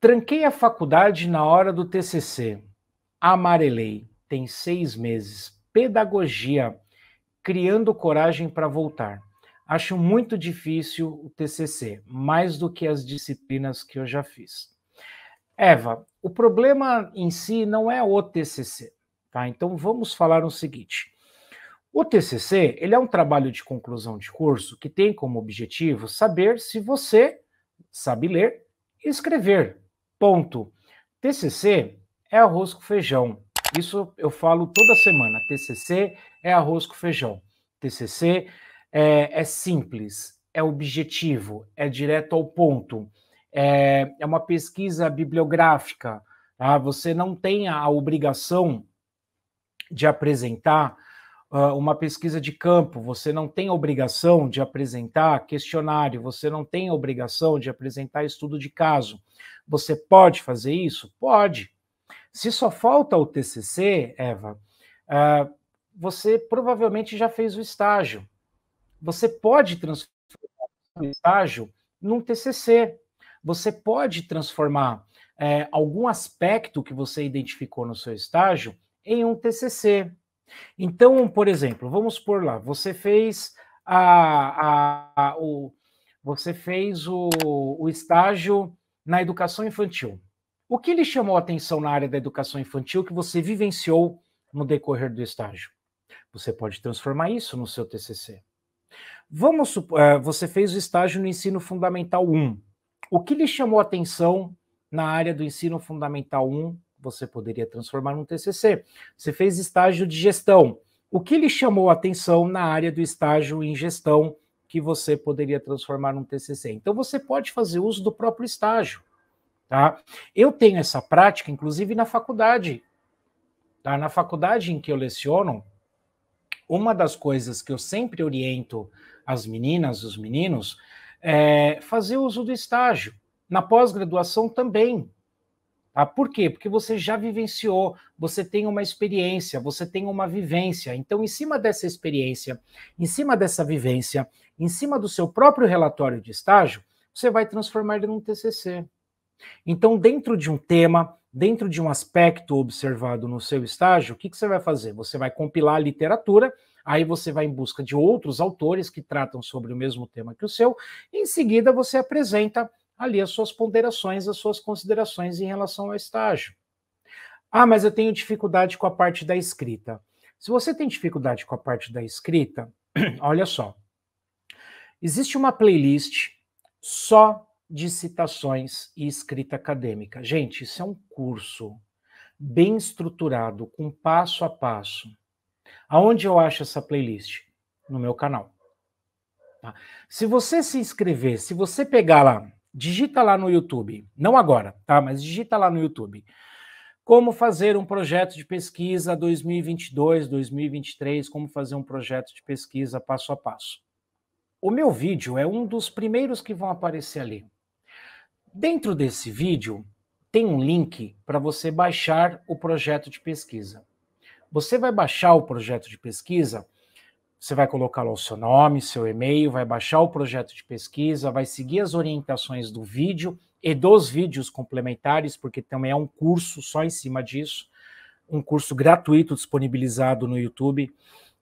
Tranquei a faculdade na hora do TCC. Amarelei. Tem seis meses. Pedagogia. Criando coragem para voltar. Acho muito difícil o TCC, mais do que as disciplinas que eu já fiz. Eva, o problema em si não é o TCC, tá? Então vamos falar o seguinte. O TCC, ele é um trabalho de conclusão de curso que tem como objetivo saber se você sabe ler e escrever, Ponto. TCC é arroz com feijão. Isso eu falo toda semana. TCC é arroz com feijão. TCC é, é simples, é objetivo, é direto ao ponto. É, é uma pesquisa bibliográfica. Tá? Você não tem a obrigação de apresentar ah, uma pesquisa de campo, você não tem obrigação de apresentar questionário, você não tem obrigação de apresentar estudo de caso. Você pode fazer isso? Pode. Se só falta o TCC, Eva, ah, você provavelmente já fez o estágio. Você pode transformar o estágio num TCC. Você pode transformar eh, algum aspecto que você identificou no seu estágio em um TCC. Então, por exemplo, vamos por lá, você fez a, a, a, o, você fez o, o estágio na educação infantil. O que lhe chamou a atenção na área da educação infantil que você vivenciou no decorrer do estágio? Você pode transformar isso no seu TCC. Vamos supor, eh, você fez o estágio no ensino fundamental 1. O que lhe chamou a atenção na área do ensino fundamental 1 você poderia transformar num TCC. Você fez estágio de gestão. O que lhe chamou a atenção na área do estágio em gestão que você poderia transformar num TCC? Então você pode fazer uso do próprio estágio, tá? Eu tenho essa prática inclusive na faculdade. Tá? Na faculdade em que eu leciono, uma das coisas que eu sempre oriento as meninas, os meninos, é fazer uso do estágio. Na pós-graduação também, Tá? Por quê? Porque você já vivenciou, você tem uma experiência, você tem uma vivência. Então, em cima dessa experiência, em cima dessa vivência, em cima do seu próprio relatório de estágio, você vai transformar ele num TCC. Então, dentro de um tema, dentro de um aspecto observado no seu estágio, o que, que você vai fazer? Você vai compilar a literatura, aí você vai em busca de outros autores que tratam sobre o mesmo tema que o seu, e em seguida você apresenta ali as suas ponderações, as suas considerações em relação ao estágio. Ah, mas eu tenho dificuldade com a parte da escrita. Se você tem dificuldade com a parte da escrita, olha só. Existe uma playlist só de citações e escrita acadêmica. Gente, isso é um curso bem estruturado, com passo a passo. Aonde eu acho essa playlist? No meu canal. Tá? Se você se inscrever, se você pegar lá Digita lá no YouTube, não agora, tá? Mas digita lá no YouTube. Como fazer um projeto de pesquisa 2022, 2023, como fazer um projeto de pesquisa passo a passo. O meu vídeo é um dos primeiros que vão aparecer ali. Dentro desse vídeo tem um link para você baixar o projeto de pesquisa. Você vai baixar o projeto de pesquisa você vai colocar lá o seu nome, seu e-mail, vai baixar o projeto de pesquisa, vai seguir as orientações do vídeo e dos vídeos complementares, porque também é um curso só em cima disso, um curso gratuito disponibilizado no YouTube,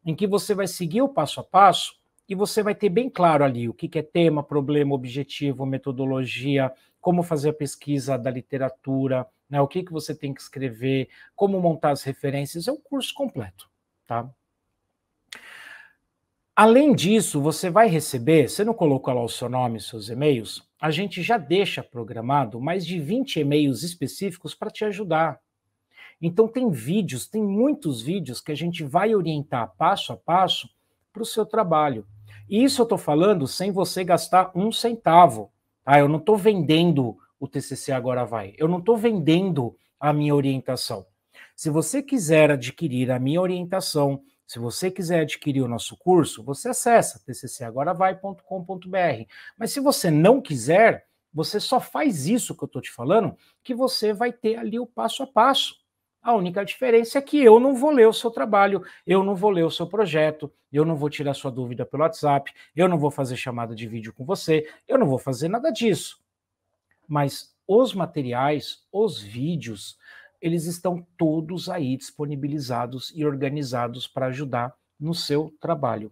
em que você vai seguir o passo a passo e você vai ter bem claro ali o que, é tema, problema, objetivo, metodologia, como fazer a pesquisa da literatura, né, o que, que você tem que escrever, como montar as referências, é um curso completo, tá? Além disso, você vai receber, você não colocou lá o seu nome, seus e-mails, a gente já deixa programado mais de 20 e-mails específicos para te ajudar. Então tem vídeos, tem muitos vídeos que a gente vai orientar passo a passo para o seu trabalho. E isso eu estou falando sem você gastar um centavo. Tá? Eu não estou vendendo o TCC Agora Vai. Eu não estou vendendo a minha orientação. Se você quiser adquirir a minha orientação, se você quiser adquirir o nosso curso, você acessa tccagoravai.com.br. Mas se você não quiser, você só faz isso que eu estou te falando, que você vai ter ali o passo a passo. A única diferença é que eu não vou ler o seu trabalho, eu não vou ler o seu projeto, eu não vou tirar sua dúvida pelo WhatsApp, eu não vou fazer chamada de vídeo com você, eu não vou fazer nada disso. Mas os materiais, os vídeos, eles estão todos aí disponibilizados e organizados para ajudar no seu trabalho.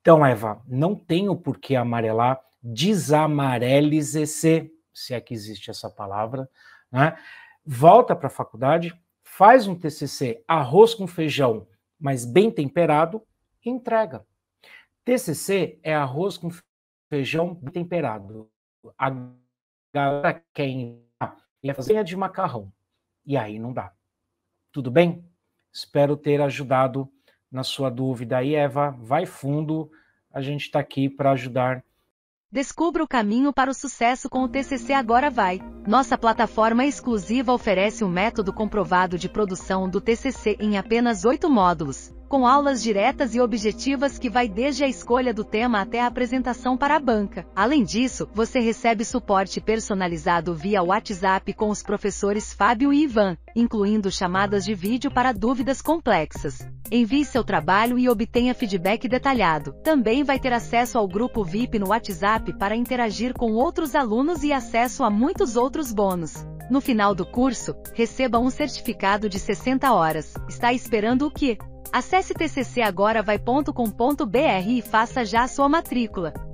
Então, Eva, não tenho por que amarelar, desamarelize-se, se é que existe essa palavra, né? Volta para a faculdade, faz um TCC arroz com feijão, mas bem temperado, e entrega. TCC é arroz com feijão bem temperado. A galera quer ir é fazer de macarrão. E aí não dá. Tudo bem? Espero ter ajudado na sua dúvida. E Eva, vai fundo, a gente está aqui para ajudar. Descubra o caminho para o sucesso com o TCC Agora Vai. Nossa plataforma exclusiva oferece um método comprovado de produção do TCC em apenas oito módulos com aulas diretas e objetivas que vai desde a escolha do tema até a apresentação para a banca. Além disso, você recebe suporte personalizado via WhatsApp com os professores Fábio e Ivan, incluindo chamadas de vídeo para dúvidas complexas. Envie seu trabalho e obtenha feedback detalhado. Também vai ter acesso ao grupo VIP no WhatsApp para interagir com outros alunos e acesso a muitos outros bônus. No final do curso, receba um certificado de 60 horas. Está esperando o quê? Acesse tccagora.vai.com.br e faça já a sua matrícula.